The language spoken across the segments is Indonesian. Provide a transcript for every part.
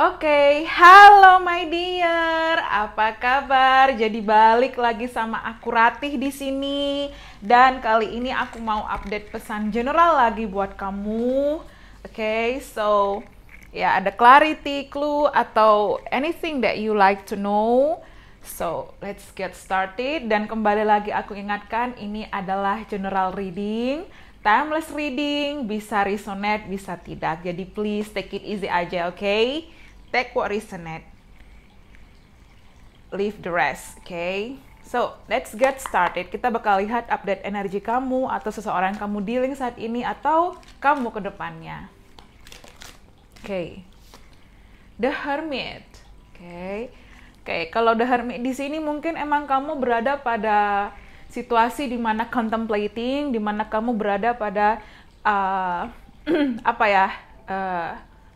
Oke, okay. halo my dear. Apa kabar? Jadi balik lagi sama aku Ratih di sini. Dan kali ini aku mau update pesan general lagi buat kamu. Oke, okay, so ya ada clarity, clue atau anything that you like to know. So, let's get started dan kembali lagi aku ingatkan ini adalah general reading timeless reading, bisa resonate, bisa tidak. Jadi please take it easy aja, oke? Okay? Take what resonate Leave the rest, okay? So, let's get started. Kita bakal lihat update energi kamu atau seseorang kamu dealing saat ini atau kamu ke depannya. Oke. Okay. The Hermit. Oke. Okay. Oke, okay. kalau The Hermit di sini mungkin emang kamu berada pada situasi di mana contemplating, di mana kamu berada pada uh, apa ya? Uh,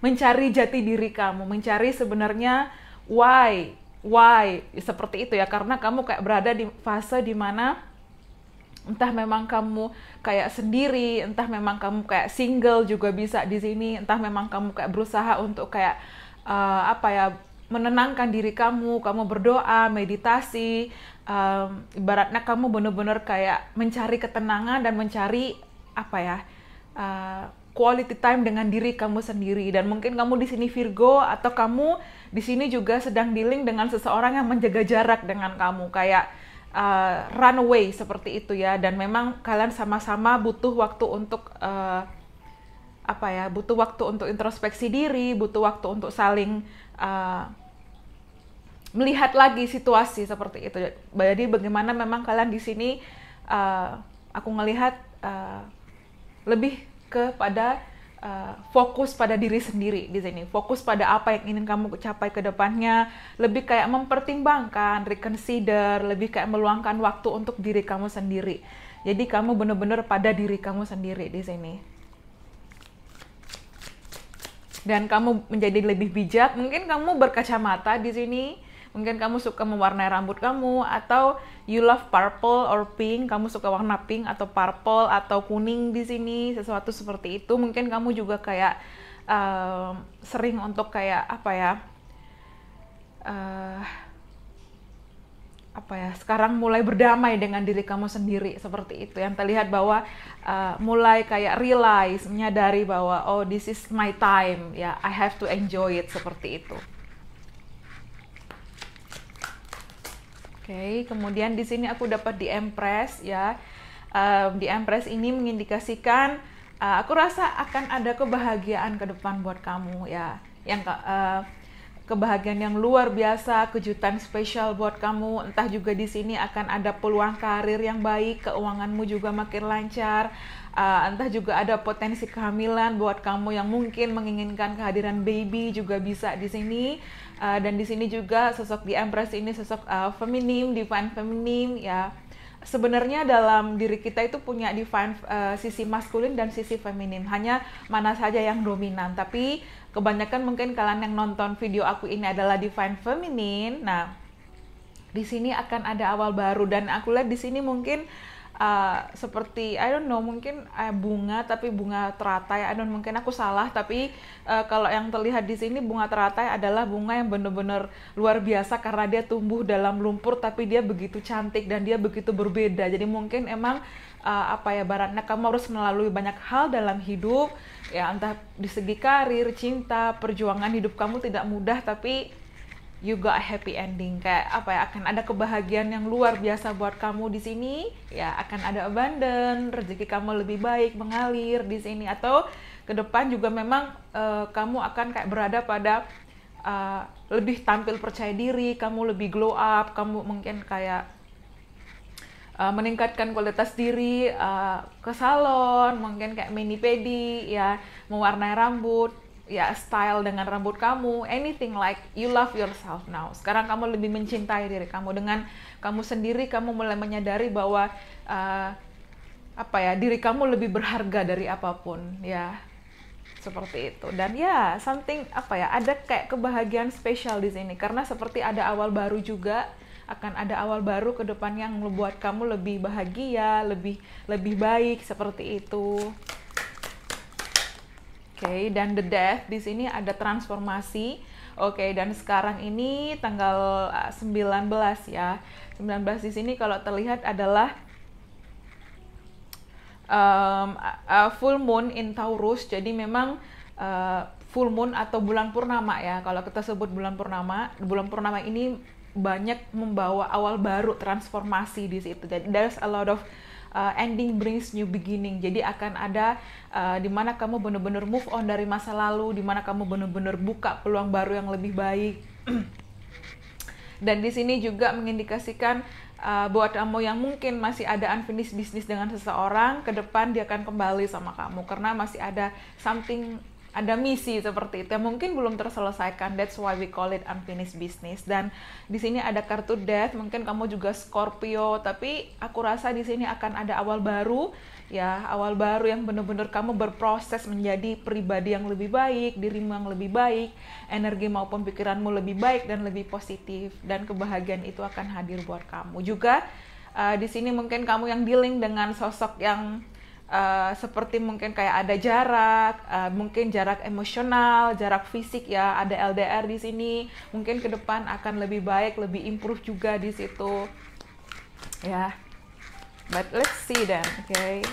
mencari jati diri kamu, mencari sebenarnya why, why seperti itu ya karena kamu kayak berada di fase di mana entah memang kamu kayak sendiri, entah memang kamu kayak single juga bisa di sini, entah memang kamu kayak berusaha untuk kayak uh, apa ya menenangkan diri kamu, kamu berdoa, meditasi, um, ibaratnya kamu benar-benar kayak mencari ketenangan dan mencari apa ya uh, quality time dengan diri kamu sendiri dan mungkin kamu di sini Virgo atau kamu di sini juga sedang dealing dengan seseorang yang menjaga jarak dengan kamu kayak uh, runway seperti itu ya dan memang kalian sama-sama butuh waktu untuk uh, apa ya butuh waktu untuk introspeksi diri butuh waktu untuk saling uh, melihat lagi situasi seperti itu jadi bagaimana memang kalian di sini uh, aku melihat uh, lebih kepada uh, fokus pada diri sendiri di sini. Fokus pada apa yang ingin kamu capai ke depannya, lebih kayak mempertimbangkan, reconsider, lebih kayak meluangkan waktu untuk diri kamu sendiri. Jadi kamu benar-benar pada diri kamu sendiri di sini. Dan kamu menjadi lebih bijak, mungkin kamu berkacamata di sini mungkin kamu suka mewarnai rambut kamu atau you love purple or pink kamu suka warna pink atau purple atau kuning di sini sesuatu seperti itu mungkin kamu juga kayak uh, sering untuk kayak apa ya uh, apa ya sekarang mulai berdamai dengan diri kamu sendiri seperti itu yang terlihat bahwa uh, mulai kayak realize menyadari bahwa oh this is my time ya yeah, I have to enjoy it seperti itu okay, kemudian di sini aku dapat di Empress ya. Um, di Empress ini mengindikasikan uh, aku rasa akan ada kebahagiaan ke depan buat kamu ya. Yang uh, kebahagiaan yang luar biasa, kejutan spesial buat kamu. Entah juga di sini akan ada peluang karir yang baik, keuanganmu juga makin lancar. Uh, entah juga ada potensi kehamilan buat kamu yang mungkin menginginkan kehadiran baby juga bisa di sini. Uh, dan di sini juga sosok di Empress ini sosok uh, feminim, divine feminim ya. Sebenarnya dalam diri kita itu punya divine uh, sisi maskulin dan sisi feminin. Hanya mana saja yang dominan. Tapi kebanyakan mungkin kalian yang nonton video aku ini adalah divine feminin. Nah, di sini akan ada awal baru dan aku lihat di sini mungkin Ah, seperti I don't know mungkin uh, bunga tapi bunga teratai I don't know, mungkin aku salah tapi uh, kalau yang terlihat di sini bunga teratai adalah bunga yang benar-benar luar biasa karena dia tumbuh dalam lumpur tapi dia begitu cantik dan dia begitu berbeda jadi mungkin emang uh, apa ya baratnya kamu harus melalui banyak hal dalam hidup ya entah di segi karir cinta perjuangan hidup kamu tidak mudah tapi you got a happy ending kayak apa ya akan ada kebahagiaan yang luar biasa buat kamu di sini ya akan ada abundant rezeki kamu lebih baik mengalir di sini atau ke depan juga memang uh, kamu akan kayak berada pada uh, lebih tampil percaya diri kamu lebih glow up kamu mungkin kayak uh, meningkatkan kualitas diri uh, ke salon mungkin kayak mini pedi ya mewarnai rambut ya style dengan rambut kamu, anything like you love yourself now. Sekarang kamu lebih mencintai diri kamu dengan kamu sendiri kamu mulai menyadari bahwa uh, apa ya diri kamu lebih berharga dari apapun ya seperti itu dan ya something apa ya ada kayak kebahagiaan spesial di sini karena seperti ada awal baru juga akan ada awal baru ke depan yang membuat kamu lebih bahagia lebih lebih baik seperti itu okay, dan the death di sini ada transformasi. Oke, okay, dan sekarang ini tanggal 19 eh, ya. 19 di sini kalau terlihat adalah um, uh, full moon in Taurus. Jadi memang uh, full moon atau bulan purnama ya. Kalau kita sebut bulan purnama, bulan purnama ini banyak membawa awal baru transformasi di situ. Jadi there's a lot of uh, ending brings new beginning. Jadi akan ada uh, di mana kamu benar-benar move on dari masa lalu, di mana kamu benar-benar buka peluang baru yang lebih baik. Dan di sini juga mengindikasikan uh, buat kamu yang mungkin masih ada unfinished business dengan seseorang, ke depan dia akan kembali sama kamu karena masih ada something ada misi seperti itu yang mungkin belum terselesaikan. That's why we call it unfinished business. Dan di sini ada kartu death, mungkin kamu juga Scorpio, tapi aku rasa di sini akan ada awal baru ya, awal baru yang benar-benar kamu berproses menjadi pribadi yang lebih baik, dirimu yang lebih baik, energi maupun pikiranmu lebih baik dan lebih positif dan kebahagiaan itu akan hadir buat kamu. Juga uh, di sini mungkin kamu yang dealing dengan sosok yang Eh, seperti mungkin kayak ada jarak, uh, mungkin jarak emosional, jarak fisik ya, ada LDR di sini. Mungkin ke depan akan lebih baik, lebih improve juga di situ. Ya. Yeah. But let's see then, okay?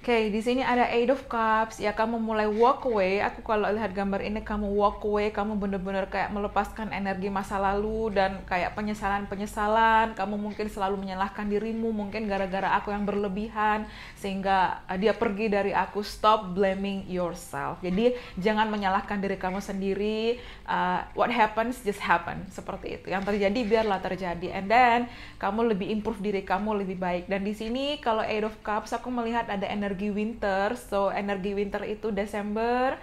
okay, di sini ada Eight of Cups, ya kamu mulai walk away. Aku kalau lihat gambar ini kamu walk away, kamu bener-bener kayak melepaskan energi masa lalu dan kayak penyesalan-penyesalan. Kamu mungkin selalu menyalahkan dirimu, mungkin gara-gara aku yang berlebihan sehingga eh, dia pergi dari aku. Stop blaming yourself. Jadi jangan menyalahkan diri kamu sendiri. Uh, what happens just happen seperti itu. Yang terjadi biarlah terjadi. And then kamu lebih improve diri kamu lebih baik. Dan di sini kalau Eight of Cups aku melihat ada energi energi winter. So energi winter itu Desember,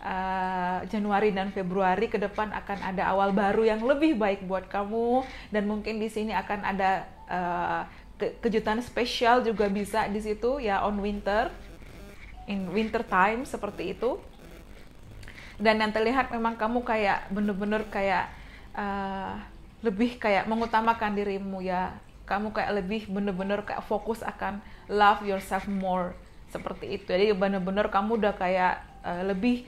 uh, Januari dan Februari ke depan akan ada awal baru yang lebih baik buat kamu dan mungkin di sini akan ada uh, ke kejutan spesial juga bisa di situ ya on winter in winter time seperti itu. Dan yang terlihat memang kamu kayak bener-bener kayak uh, lebih kayak mengutamakan dirimu ya kamu kayak lebih bener-bener kayak fokus akan love yourself more seperti itu jadi benar-benar kamu udah kayak uh, lebih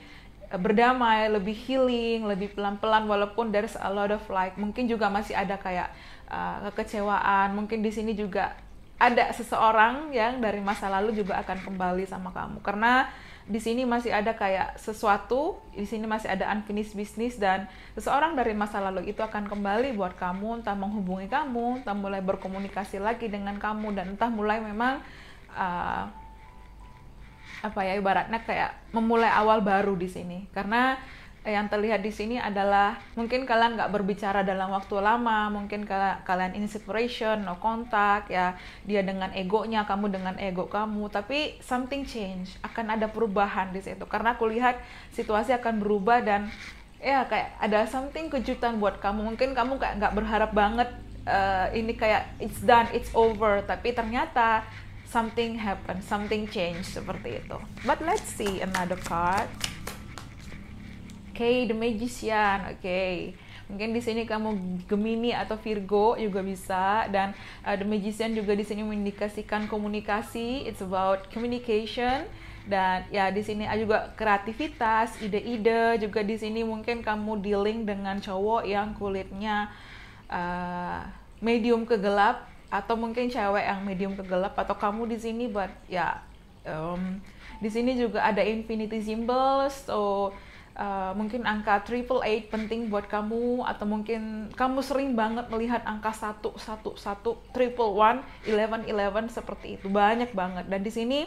eh, berdamai lebih healing lebih pelan-pelan walaupun there's a lot of like mungkin juga masih ada kayak uh, kekecewaan mungkin di sini juga ada seseorang yang dari masa lalu juga akan kembali sama kamu karena di sini masih ada kayak sesuatu di sini masih ada unfinished business dan seseorang dari masa lalu itu akan kembali buat kamu entah menghubungi kamu entah mulai berkomunikasi lagi dengan kamu dan entah mulai memang uh, apa ya ibaratnya kayak memulai awal baru di sini karena yang terlihat di sini adalah mungkin kalian nggak berbicara dalam waktu lama, mungkin kalian separation no contact ya dia dengan egonya, kamu dengan ego kamu, tapi something change, akan ada perubahan di situ. Karena aku lihat situasi akan berubah dan ya kayak ada something kejutan buat kamu. Mungkin kamu kayak nggak berharap banget uh, ini kayak it's done, it's over, tapi ternyata something happen, something change seperti itu. But let's see another card. okay, the magician. Okay. Mungkin di sini kamu Gemini atau Virgo juga bisa dan uh, the magician juga di sini mengindikasikan komunikasi. It's about communication dan ya di sini juga kreativitas, ide-ide juga di sini mungkin kamu dealing dengan cowok yang kulitnya uh, medium kegelap atau mungkin cewek yang medium kegelap atau kamu di sini buat ya um, di sini juga ada infinity symbols so Uh, mungkin angka triple eight penting buat kamu atau mungkin kamu sering banget melihat angka satu satu satu triple one eleven eleven seperti itu banyak banget dan di sini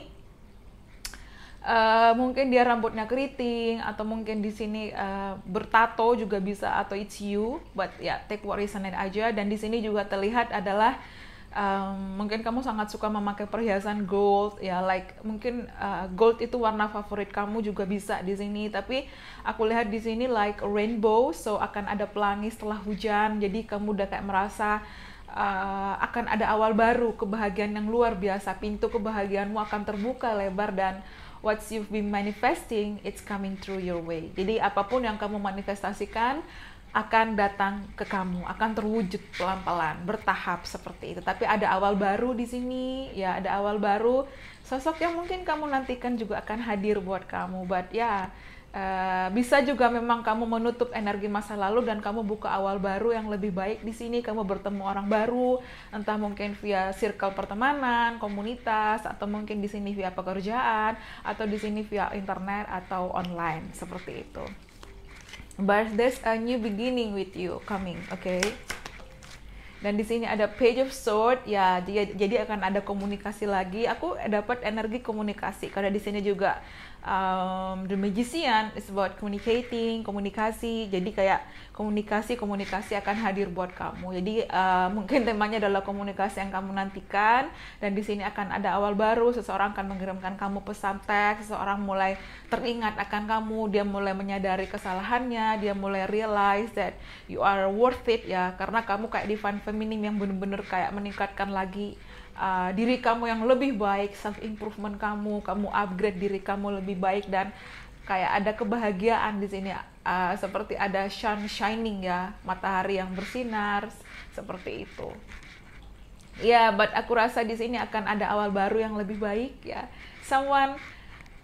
uh, mungkin dia rambutnya keriting atau mungkin di sini uh, bertato juga bisa atau it's you but ya yeah, take what is aja dan di sini juga terlihat adalah um, mungkin kamu sangat suka memakai perhiasan gold ya like mungkin uh, gold itu warna favorit kamu juga bisa di sini tapi aku lihat di sini like rainbow so akan ada pelangi setelah hujan jadi kamu udah kayak merasa Uh, akan ada awal baru kebahagiaan yang luar biasa pintu kebahagiaanmu akan terbuka lebar dan what you've been manifesting it's coming through your way jadi apapun yang kamu manifestasikan akan datang ke kamu, akan terwujud pelan-pelan, bertahap seperti itu. Tapi ada awal baru di sini, ya ada awal baru. Sosok yang mungkin kamu nantikan juga akan hadir buat kamu. But ya, uh, bisa juga memang kamu menutup energi masa lalu dan kamu buka awal baru yang lebih baik di sini. Kamu bertemu orang baru, entah mungkin via circle pertemanan, komunitas, atau mungkin di sini via pekerjaan, atau di sini via internet atau online seperti itu. But there's a new beginning with you coming, oke? Okay? Dan di sini ada Page of Sword, ya. Dia, jadi akan ada komunikasi lagi. Aku dapat energi komunikasi karena di sini juga um, The Magician is about communicating, komunikasi. Jadi kayak komunikasi komunikasi akan hadir buat kamu. Jadi uh, mungkin temanya adalah komunikasi yang kamu nantikan dan di sini akan ada awal baru. Seseorang akan mengirimkan kamu pesan teks, seseorang mulai teringat akan kamu, dia mulai menyadari kesalahannya, dia mulai realize that you are worth it ya karena kamu kayak divine feminine yang bener-bener kayak meningkatkan lagi Uh, diri kamu yang lebih baik, self improvement kamu, kamu upgrade diri kamu lebih baik dan kayak ada kebahagiaan di sini uh, seperti ada sun shining ya, matahari yang bersinar seperti itu. Ya, yeah, but aku rasa di sini akan ada awal baru yang lebih baik ya. Someone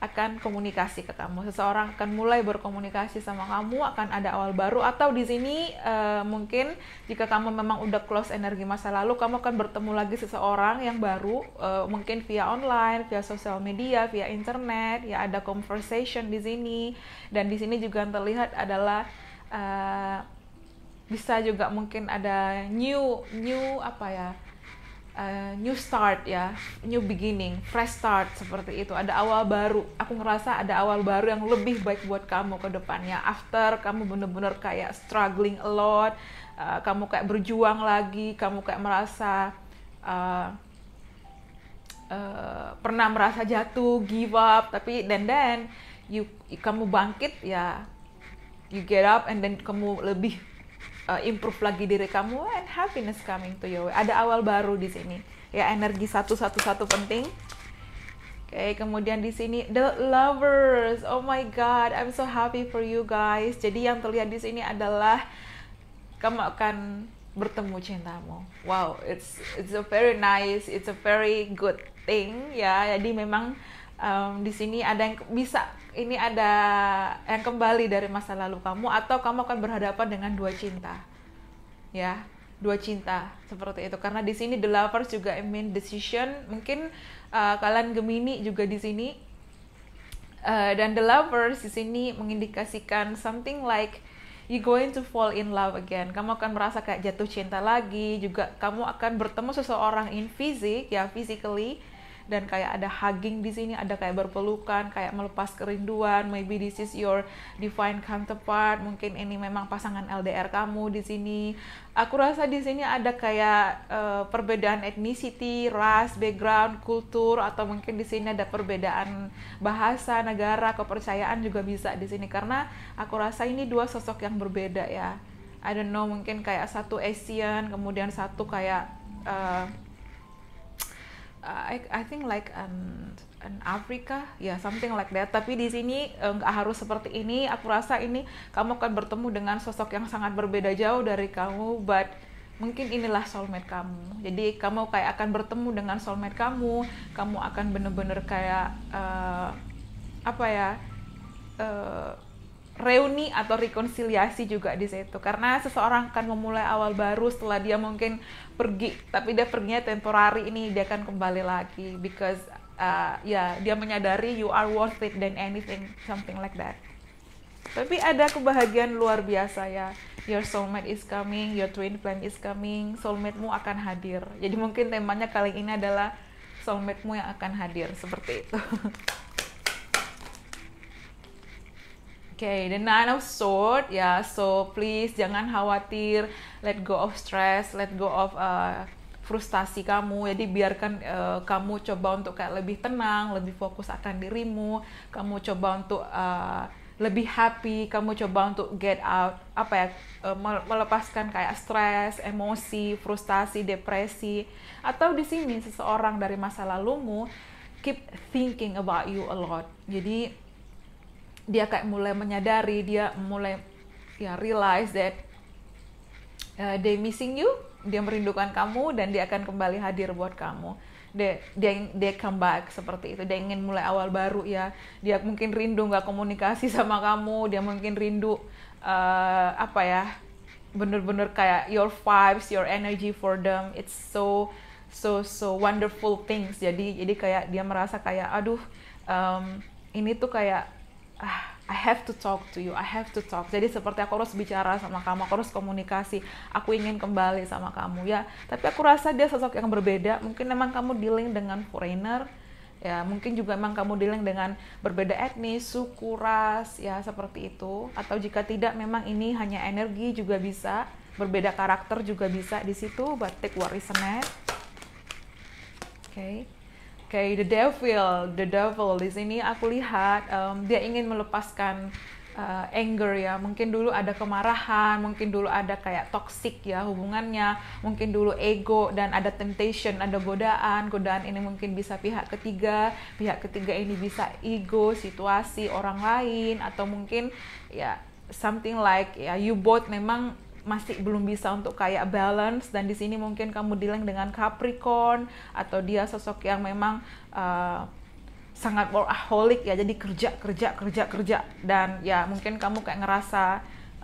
akan komunikasi ke kamu. Seseorang akan mulai berkomunikasi sama kamu, akan ada awal baru atau di sini uh, mungkin jika kamu memang udah close energi masa lalu, kamu akan bertemu lagi seseorang yang baru uh, mungkin via online, via sosial media, via internet, ya ada conversation di sini dan di sini juga yang terlihat adalah uh, bisa juga mungkin ada new new apa ya? uh, new start ya, new beginning, fresh start seperti itu. Ada awal baru. Aku ngerasa ada awal baru yang lebih baik buat kamu ke depannya. After kamu bener-bener kayak struggling a lot, uh, kamu kayak berjuang lagi, kamu kayak merasa uh, uh, pernah merasa jatuh, give up, tapi then then you kamu bangkit ya, you get up and then kamu lebih uh, improve lagi diri kamu and happiness coming to you. Ada awal baru di sini. Ya, energi satu satu satu penting. Oke, okay, kemudian di sini the lovers. Oh my god, I'm so happy for you guys. Jadi yang terlihat di sini adalah kamu akan bertemu cintamu. Wow, it's it's a very nice, it's a very good thing ya. Jadi memang um, di sini ada yang bisa ini ada yang kembali dari masa lalu kamu atau kamu akan berhadapan dengan dua cinta ya dua cinta seperti itu karena di sini the lovers juga I mean decision mungkin uh, kalian gemini juga di sini uh, dan the lovers di sini mengindikasikan something like you going to fall in love again kamu akan merasa kayak jatuh cinta lagi juga kamu akan bertemu seseorang in fisik ya physically dan kayak ada hugging di sini ada kayak berpelukan kayak melepas kerinduan maybe this is your divine counterpart mungkin ini memang pasangan LDR kamu di sini aku rasa di sini ada kayak uh, perbedaan ethnicity ras background kultur atau mungkin di sini ada perbedaan bahasa negara kepercayaan juga bisa di sini karena aku rasa ini dua sosok yang berbeda ya I don't know mungkin kayak satu Asian kemudian satu kayak eh, I, I think like an, an Afrika, ya yeah, something like that. Tapi di sini eh, nggak uh, harus seperti ini. Aku rasa ini kamu akan bertemu dengan sosok yang sangat berbeda jauh dari kamu, but mungkin inilah soulmate kamu. Jadi kamu kayak akan bertemu dengan soulmate kamu. Kamu akan bener-bener kayak uh, apa ya? Uh, reuni atau rekonsiliasi juga di situ karena seseorang akan memulai awal baru setelah dia mungkin pergi tapi dia perginya temporary ini dia akan kembali lagi because uh, ya yeah, dia menyadari you are worth it than anything something like that tapi ada kebahagiaan luar biasa ya your soulmate is coming your twin flame is coming soulmatemu akan hadir jadi mungkin temanya kali ini adalah soulmatemu yang akan hadir seperti itu okay, the nine of sword ya yeah, so please jangan khawatir let go of stress let go of uh, frustasi kamu jadi ya, biarkan uh, kamu coba untuk kayak lebih tenang lebih fokus akan dirimu kamu coba untuk uh, lebih happy kamu coba untuk get out apa ya uh, melepaskan kayak stres emosi frustasi depresi atau di sini seseorang dari masa lalumu keep thinking about you a lot jadi dia kayak mulai menyadari dia mulai ya realize that uh, they missing you dia merindukan kamu dan dia akan kembali hadir buat kamu dia dia dia come back seperti itu dia ingin mulai awal baru ya dia mungkin rindu nggak komunikasi sama kamu dia mungkin rindu uh, apa ya bener-bener kayak your vibes, your energy for them. It's so so so wonderful things. Jadi jadi kayak dia merasa kayak aduh um, ini tuh kayak ah, I have to talk to you, I have to talk. Jadi seperti aku harus bicara sama kamu, aku harus komunikasi, aku ingin kembali sama kamu ya. Tapi aku rasa dia sosok yang berbeda, mungkin memang kamu dealing dengan foreigner, ya mungkin juga memang kamu dealing dengan berbeda etnis, suku, ras, ya seperti itu. Atau jika tidak memang ini hanya energi juga bisa, berbeda karakter juga bisa di situ, batik warisanet. Oke. Okay kayak the devil the devil di sini aku lihat um, dia ingin melepaskan uh, anger ya mungkin dulu ada kemarahan mungkin dulu ada kayak toxic ya hubungannya mungkin dulu ego dan ada temptation ada godaan godaan ini mungkin bisa pihak ketiga pihak ketiga ini bisa ego situasi orang lain atau mungkin ya something like ya you both memang masih belum bisa untuk kayak balance dan di sini mungkin kamu dealing dengan Capricorn atau dia sosok yang memang uh, sangat workaholic ya jadi kerja kerja kerja kerja dan ya mungkin kamu kayak ngerasa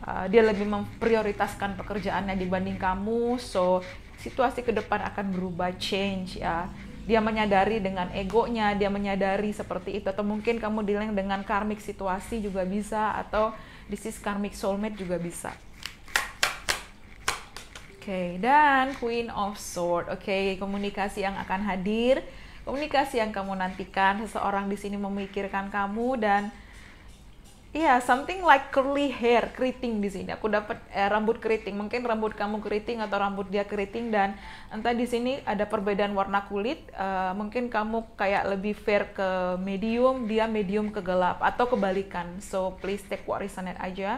uh, dia lebih memprioritaskan pekerjaannya dibanding kamu so situasi ke depan akan berubah change ya dia menyadari dengan egonya dia menyadari seperti itu atau mungkin kamu dealing dengan karmik situasi juga bisa atau this is karmic soulmate juga bisa okay. dan Queen of Sword. Oke, okay. komunikasi yang akan hadir, komunikasi yang kamu nantikan. Seseorang di sini memikirkan kamu dan Iya, yeah, something like curly hair, keriting di sini. Aku dapat eh, rambut keriting. Mungkin rambut kamu keriting atau rambut dia keriting dan entah di sini ada perbedaan warna kulit. Uh, mungkin kamu kayak lebih fair ke medium, dia medium ke gelap atau kebalikan. So please take what resonate aja.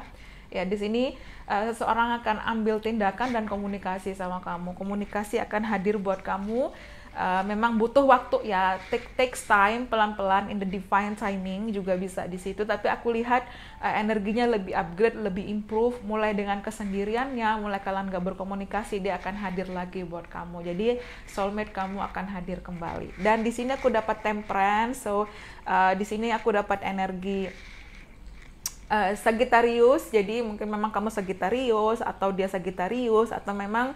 Ya, di sini uh, seseorang akan ambil tindakan dan komunikasi sama kamu. Komunikasi akan hadir buat kamu. Uh, memang butuh waktu ya, take takes time pelan-pelan in the defined timing juga bisa di situ. Tapi aku lihat uh, energinya lebih upgrade, lebih improve. Mulai dengan kesendiriannya, mulai kalian gak berkomunikasi, dia akan hadir lagi buat kamu. Jadi soulmate kamu akan hadir kembali. Dan di sini aku dapat temperance, so uh, di sini aku dapat energi uh, Sagittarius, jadi mungkin memang kamu Sagittarius atau dia Sagittarius atau memang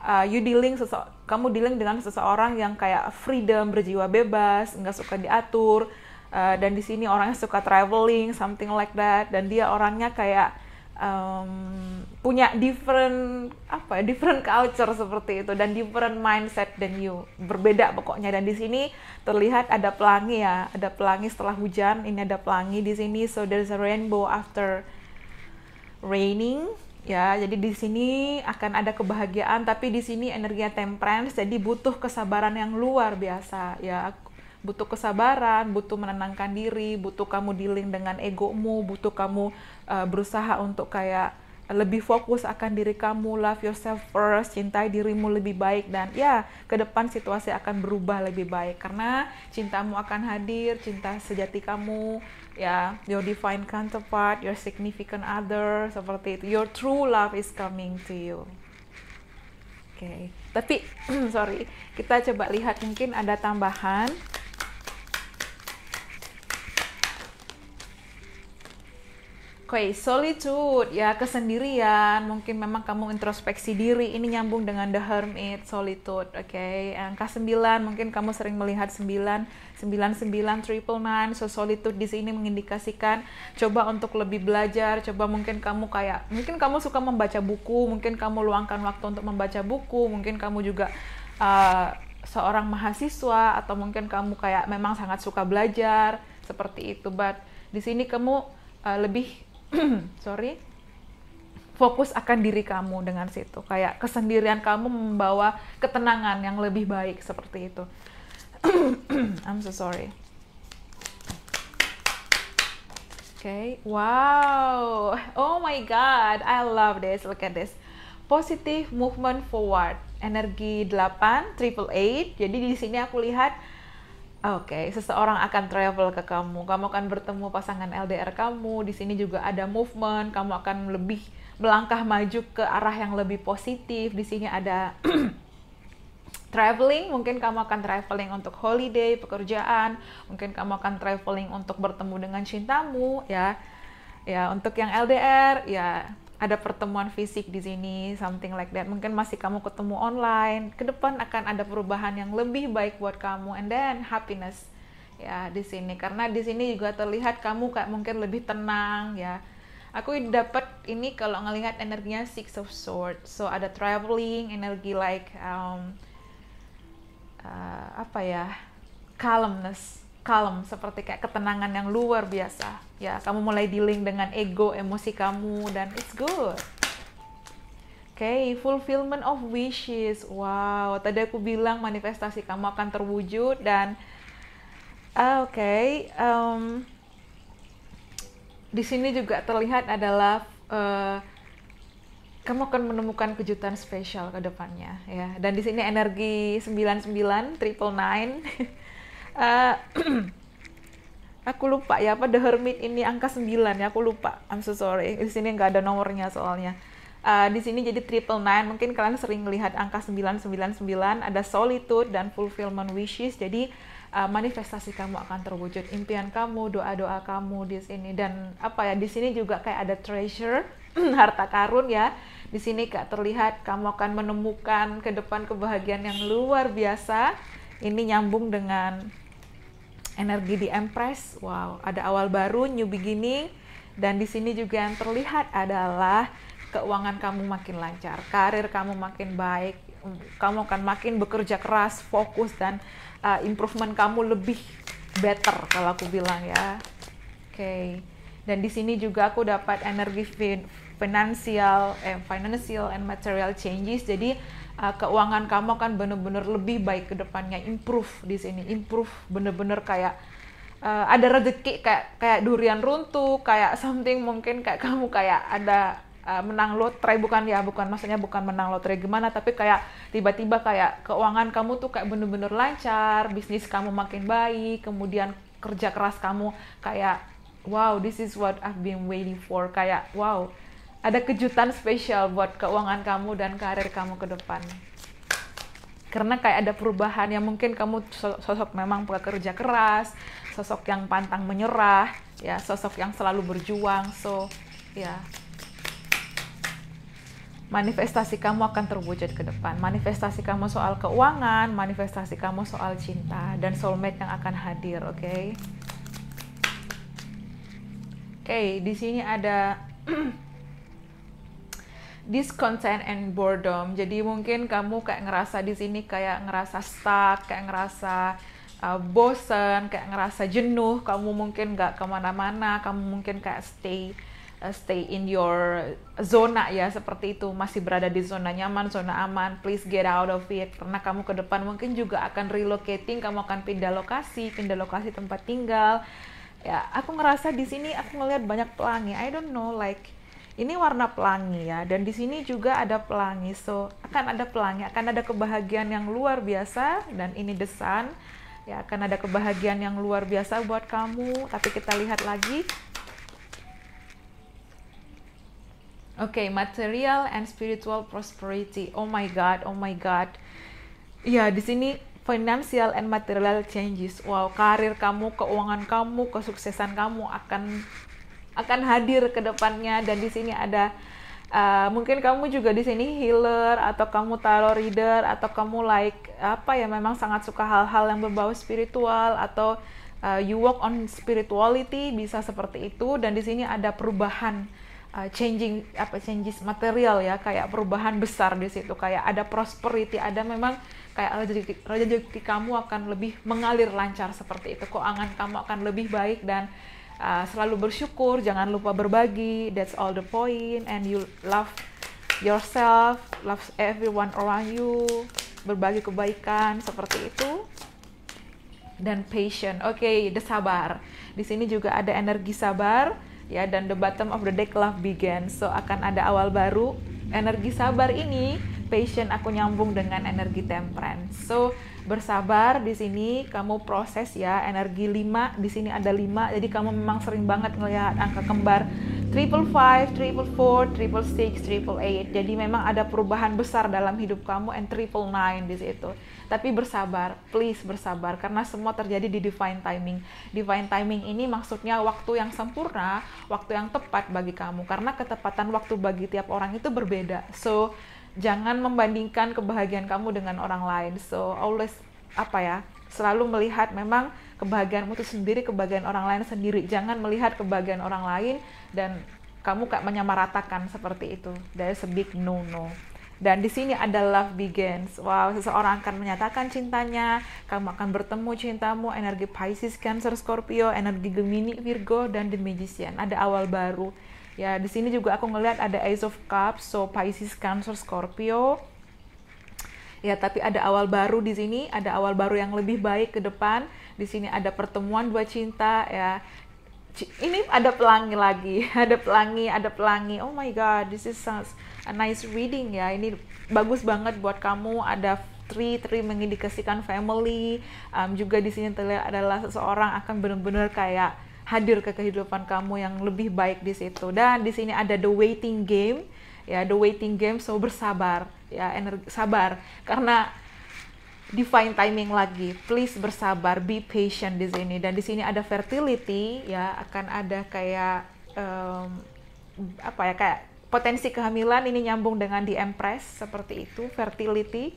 uh, you dealing sese kamu dealing dengan seseorang yang kayak freedom, berjiwa bebas, nggak suka diatur. Uh, dan di sini orangnya suka traveling, something like that. Dan dia orangnya kayak um, punya different apa ya different culture seperti itu dan different mindset than you berbeda pokoknya dan di sini terlihat ada pelangi ya ada pelangi setelah hujan ini ada pelangi di sini so there's a rainbow after raining ya jadi di sini akan ada kebahagiaan tapi di sini energi temperance jadi butuh kesabaran yang luar biasa ya butuh kesabaran butuh menenangkan diri butuh kamu dealing dengan egomu butuh kamu uh, berusaha untuk kayak lebih fokus akan diri kamu, love yourself first, cintai dirimu lebih baik dan ya ke depan situasi akan berubah lebih baik karena cintamu akan hadir, cinta sejati kamu, ya your divine counterpart, your significant other seperti itu, your true love is coming to you. Oke, okay. tapi sorry kita coba lihat mungkin ada tambahan Oke, okay, solitude ya kesendirian. Mungkin memang kamu introspeksi diri. Ini nyambung dengan the hermit, solitude. Oke, okay? angka 9 mungkin kamu sering melihat 9, 99, triple nine. So solitude di sini mengindikasikan coba untuk lebih belajar, coba mungkin kamu kayak mungkin kamu suka membaca buku, mungkin kamu luangkan waktu untuk membaca buku, mungkin kamu juga uh, seorang mahasiswa atau mungkin kamu kayak memang sangat suka belajar seperti itu. But di sini kamu eh, lebih sorry fokus akan diri kamu dengan situ kayak kesendirian kamu membawa ketenangan yang lebih baik seperti itu I'm so sorry okay wow oh my god I love this look at this positive movement forward energi 8 triple eight jadi di sini aku lihat Oke, okay. seseorang akan travel ke kamu. Kamu akan bertemu pasangan LDR kamu. Di sini juga ada movement. Kamu akan lebih melangkah maju ke arah yang lebih positif. Di sini ada traveling. Mungkin kamu akan traveling untuk holiday, pekerjaan. Mungkin kamu akan traveling untuk bertemu dengan cintamu, ya. Ya, untuk yang LDR, ya ada pertemuan fisik di sini, something like that. Mungkin masih kamu ketemu online. Ke depan akan ada perubahan yang lebih baik buat kamu. And then happiness ya di sini karena di sini juga terlihat kamu kayak mungkin lebih tenang ya. Aku dapat ini kalau ngelihat energinya six of Swords. So ada traveling, energi like um, uh, apa ya? calmness, calm seperti kayak ketenangan yang luar biasa ya kamu mulai dealing dengan ego emosi kamu dan it's good okay, fulfillment of wishes. Wow, tadi aku bilang manifestasi kamu akan terwujud dan uh, ah, oke, okay, um, di sini juga terlihat adalah uh, kamu akan menemukan kejutan spesial ke depannya ya. Dan di sini energi 99 triple nine. Ah, aku lupa ya apa The Hermit ini angka 9 ya aku lupa I'm so sorry di sini nggak ada nomornya soalnya uh, di sini jadi triple nine mungkin kalian sering lihat angka 999 ada solitude dan fulfillment wishes jadi uh, manifestasi kamu akan terwujud impian kamu doa-doa kamu di sini dan apa ya di sini juga kayak ada treasure harta karun ya di sini kak terlihat kamu akan menemukan ke depan kebahagiaan yang luar biasa ini nyambung dengan energi di Empress. Wow, ada awal baru, new beginning. Dan di sini juga yang terlihat adalah keuangan kamu makin lancar, karir kamu makin baik, kamu akan makin bekerja keras, fokus dan uh, improvement kamu lebih better kalau aku bilang ya. Oke. Okay. Dan di sini juga aku dapat energi fin financial, eh, financial and material changes. Jadi uh, keuangan kamu akan bener-bener lebih baik ke depannya improve di sini improve bener-bener kayak uh, ada rezeki kayak kayak durian runtuh kayak something mungkin kayak kamu kayak ada uh, menang lotre bukan ya bukan maksudnya bukan menang lotre gimana tapi kayak tiba-tiba kayak keuangan kamu tuh kayak bener-bener lancar bisnis kamu makin baik kemudian kerja keras kamu kayak wow this is what I've been waiting for kayak wow ada kejutan spesial buat keuangan kamu dan karir kamu ke depan. Karena kayak ada perubahan yang mungkin kamu sosok memang pekerja keras, sosok yang pantang menyerah, ya, sosok yang selalu berjuang. So, ya. Manifestasi kamu akan terwujud ke depan. Manifestasi kamu soal keuangan, manifestasi kamu soal cinta dan soulmate yang akan hadir, oke? Okay? Oke, okay, di sini ada discontent and boredom. Jadi mungkin kamu kayak ngerasa di sini kayak ngerasa stuck, kayak ngerasa uh, bosen, kayak ngerasa jenuh. Kamu mungkin nggak kemana-mana, kamu mungkin kayak stay uh, stay in your zona ya seperti itu masih berada di zona nyaman zona aman please get out of it karena kamu ke depan mungkin juga akan relocating kamu akan pindah lokasi pindah lokasi tempat tinggal ya aku ngerasa di sini aku ngelihat banyak pelangi I don't know like ini warna pelangi ya, dan di sini juga ada pelangi. So, akan ada pelangi, akan ada kebahagiaan yang luar biasa dan ini desain Ya, akan ada kebahagiaan yang luar biasa buat kamu. Tapi kita lihat lagi. Oke, okay, material and spiritual prosperity. Oh my god, oh my god. Ya, di sini financial and material changes. Wow, karir kamu, keuangan kamu, kesuksesan kamu akan akan hadir ke depannya dan di sini ada uh, mungkin kamu juga di sini healer atau kamu tarot reader atau kamu like apa ya memang sangat suka hal-hal yang berbau spiritual atau uh, you work on spirituality bisa seperti itu dan di sini ada perubahan uh, changing apa changes material ya kayak perubahan besar di situ kayak ada prosperity ada memang kayak rezeki, rezeki kamu akan lebih mengalir lancar seperti itu keuangan kamu akan lebih baik dan uh, selalu bersyukur, jangan lupa berbagi. That's all the point. And you love yourself, love everyone around you, berbagi kebaikan seperti itu. Dan patient. Oke, okay, the sabar. Di sini juga ada energi sabar ya dan the bottom of the deck love begins. So akan ada awal baru. Energi sabar ini patient aku nyambung dengan energi temperance. So bersabar di sini kamu proses ya energi 5 di sini ada 5 jadi kamu memang sering banget ngelihat angka kembar triple five, triple four, triple six, triple eight. Jadi memang ada perubahan besar dalam hidup kamu and triple nine di situ. Tapi bersabar, please bersabar karena semua terjadi di divine timing. Divine timing ini maksudnya waktu yang sempurna, waktu yang tepat bagi kamu karena ketepatan waktu bagi tiap orang itu berbeda. So jangan membandingkan kebahagiaan kamu dengan orang lain so always apa ya selalu melihat memang kebahagiaanmu itu sendiri kebahagiaan orang lain sendiri jangan melihat kebahagiaan orang lain dan kamu kayak menyamaratakan seperti itu dari a big no no dan di sini ada love begins. Wow, seseorang akan menyatakan cintanya, kamu akan bertemu cintamu, energi Pisces, Cancer, Scorpio, energi Gemini, Virgo, dan The Magician. Ada awal baru. Ya, di sini juga aku ngelihat ada Ace of Cups, so Pisces, Cancer, Scorpio. Ya, tapi ada awal baru di sini, ada awal baru yang lebih baik ke depan. Di sini ada pertemuan dua cinta ya. Ini ada pelangi lagi, ada pelangi, ada pelangi. Oh my god, this is a, nice reading ya. Ini bagus banget buat kamu. Ada tree, tree mengindikasikan family. Um, juga di sini terlihat adalah seseorang akan benar-benar kayak hadir ke kehidupan kamu yang lebih baik di situ. Dan di sini ada the waiting game, ya the waiting game so bersabar, ya energi sabar karena define timing lagi. Please bersabar, be patient di sini. Dan di sini ada fertility, ya akan ada kayak um, apa ya kayak potensi kehamilan ini nyambung dengan di Empress seperti itu, fertility.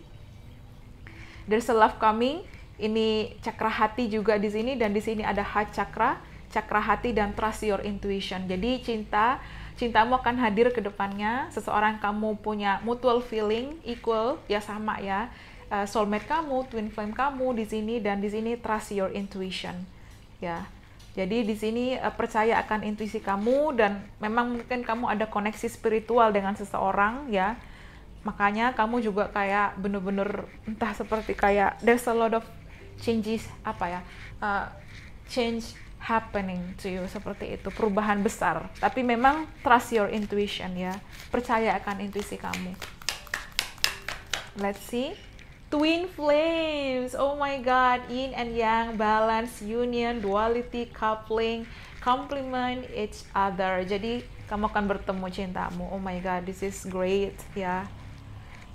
There's a love coming. Ini cakra hati juga di sini dan di sini ada heart cakra cakra hati dan trust your intuition. Jadi cinta, cintamu akan hadir ke depannya. Seseorang kamu punya mutual feeling equal ya sama ya. Eh, soulmate kamu, twin flame kamu di sini dan di sini trust your intuition. Ya. Jadi di sini eh, percaya akan intuisi kamu dan memang mungkin kamu ada koneksi spiritual dengan seseorang ya. Makanya kamu juga kayak bener-bener entah seperti kayak there's a lot of changes apa ya uh, change happening to you seperti itu perubahan besar tapi memang trust your intuition ya percaya akan intuisi kamu let's see Twin Flames, oh my god, Yin and Yang, balance, union, duality, coupling, complement each other. Jadi kamu akan bertemu cintamu. Oh my god, this is great ya. Yeah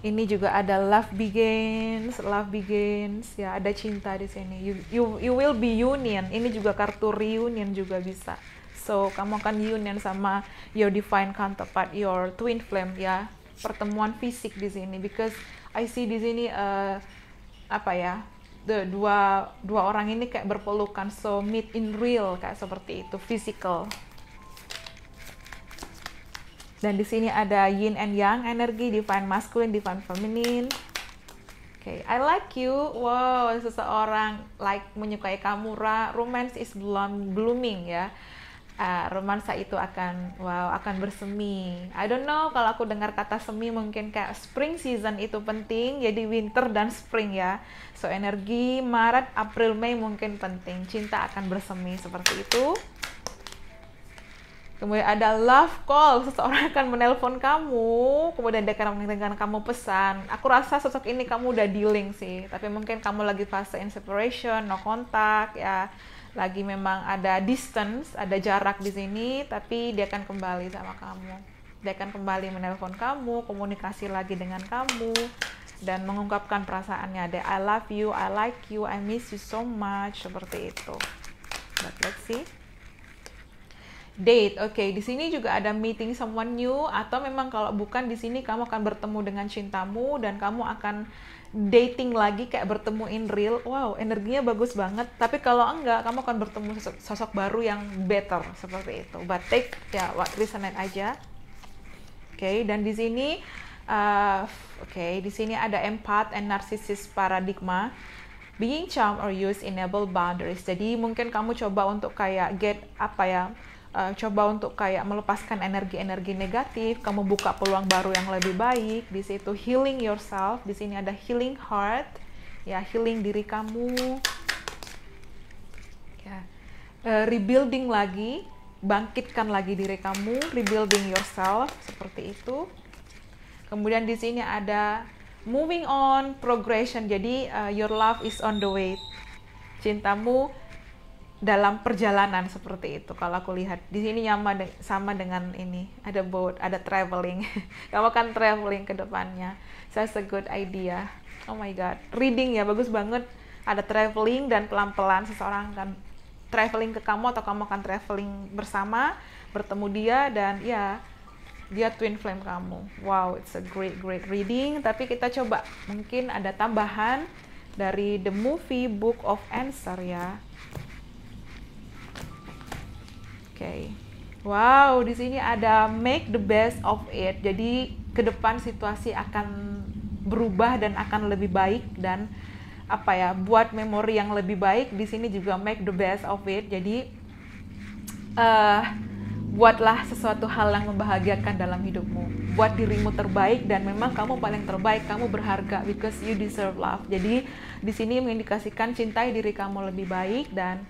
ini juga ada love begins, love begins ya ada cinta di sini. You you you will be union. Ini juga kartu reunion juga bisa. So kamu akan union sama your divine counterpart, your twin flame ya. Pertemuan fisik di sini because I see di sini uh, apa ya? The, dua dua orang ini kayak berpelukan so meet in real kayak seperti itu physical dan di sini ada yin and yang, energi, divine masculine, divine feminine. Oke, okay. I like you. Wow, seseorang like menyukai kamu, Ra. Romance is bloom, blooming ya. Uh, romansa itu akan wow, akan bersemi. I don't know kalau aku dengar kata semi mungkin kayak spring season itu penting, jadi winter dan spring ya. So energi Maret, April, Mei mungkin penting. Cinta akan bersemi seperti itu. Kemudian ada love call, seseorang akan menelpon kamu, kemudian dia akan menginginkan kamu pesan. Aku rasa sosok ini kamu udah dealing sih, tapi mungkin kamu lagi fase in separation, no kontak, ya lagi memang ada distance, ada jarak di sini, tapi dia akan kembali sama kamu. Dia akan kembali menelpon kamu, komunikasi lagi dengan kamu, dan mengungkapkan perasaannya. Ada I love you, I like you, I miss you so much, seperti itu. But let's see date. Oke, okay, di sini juga ada meeting someone new atau memang kalau bukan di sini kamu akan bertemu dengan cintamu dan kamu akan dating lagi kayak bertemu in real. Wow, energinya bagus banget. Tapi kalau enggak, kamu akan bertemu sosok, sosok baru yang better seperti itu. But take ya what resonate aja. Oke, okay, dan di sini uh, oke, okay, di sini ada empat and narcissist paradigma being charm or use enable boundaries. Jadi mungkin kamu coba untuk kayak get apa ya uh, coba untuk kayak melepaskan energi-energi negatif, kamu buka peluang baru yang lebih baik. Di situ healing yourself, di sini ada healing heart, ya healing diri kamu. Ya. Uh, rebuilding lagi, bangkitkan lagi diri kamu, rebuilding yourself seperti itu. Kemudian di sini ada moving on, progression. Jadi uh, your love is on the way. Cintamu dalam perjalanan seperti itu kalau aku lihat di sini nyaman de sama dengan ini ada boat ada traveling kamu kan traveling ke depannya saya a good idea oh my god reading ya bagus banget ada traveling dan pelan-pelan seseorang akan traveling ke kamu atau kamu akan traveling bersama bertemu dia dan ya dia twin flame kamu wow it's a great great reading tapi kita coba mungkin ada tambahan dari the movie book of answer ya okay. wow di sini ada make the best of it jadi ke depan situasi akan berubah dan akan lebih baik dan apa ya buat memori yang lebih baik di sini juga make the best of it jadi uh, buatlah sesuatu hal yang membahagiakan dalam hidupmu buat dirimu terbaik dan memang kamu paling terbaik kamu berharga because you deserve love jadi di sini mengindikasikan cintai diri kamu lebih baik dan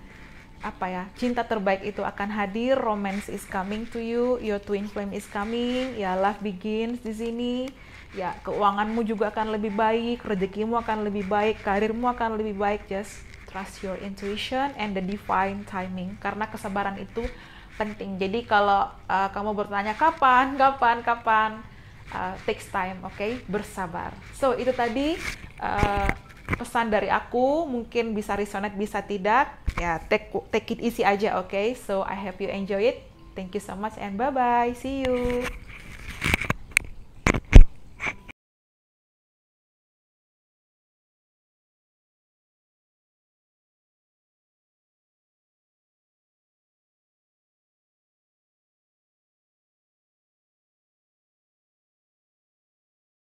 apa ya cinta terbaik itu akan hadir romance is coming to you your twin flame is coming ya love begins di sini ya keuanganmu juga akan lebih baik rezekimu akan lebih baik karirmu akan lebih baik just trust your intuition and the divine timing karena kesabaran itu penting jadi kalau uh, kamu bertanya kapan kapan kapan uh, takes time oke okay? bersabar so itu tadi uh, pesan dari aku mungkin bisa resonate bisa tidak ya take take it easy aja oke okay? so I hope you enjoy it thank you so much and bye bye see you